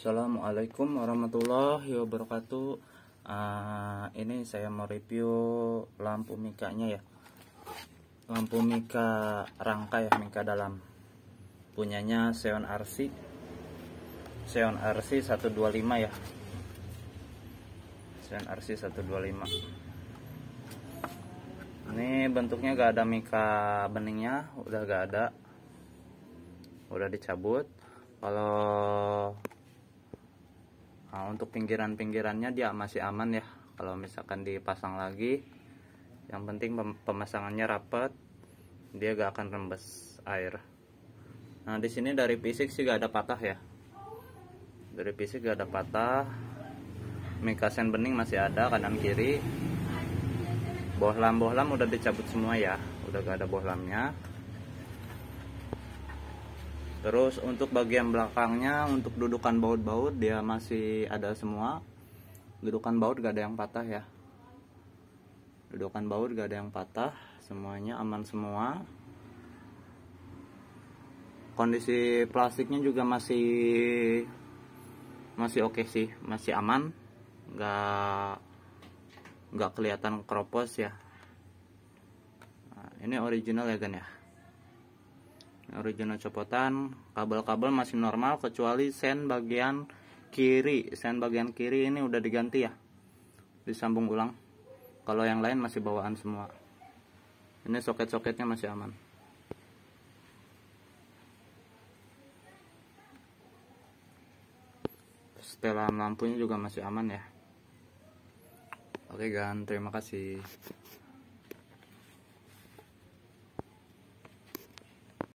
Assalamualaikum warahmatullahi wabarakatuh uh, Ini saya mau review lampu mikanya ya Lampu mika rangka ya, mika dalam Punyanya Xeon RC Xeon RC 125 ya Xeon RC 125 Ini bentuknya gak ada mika beningnya Udah gak ada Udah dicabut Kalau nah, untuk pinggiran-pinggirannya dia masih aman ya kalau misalkan dipasang lagi yang penting pemasangannya rapat dia gak akan rembes air nah di sini dari fisik sih gak ada patah ya dari fisik gak ada patah mikasen bening masih ada kanan kiri bohlam bohlam udah dicabut semua ya udah gak ada bohlamnya Terus untuk bagian belakangnya untuk dudukan baut-baut dia masih ada semua. Dudukan baut gak ada yang patah ya. Dudukan baut gak ada yang patah, semuanya aman semua. Kondisi plastiknya juga masih masih oke okay sih, masih aman. Gak gak kelihatan keropos ya. Nah, ini original ya kan ya original copotan kabel-kabel masih normal kecuali sen bagian kiri sen bagian kiri ini udah diganti ya disambung ulang kalau yang lain masih bawaan semua ini soket-soketnya masih aman setelan lampunya juga masih aman ya oke gan terima kasih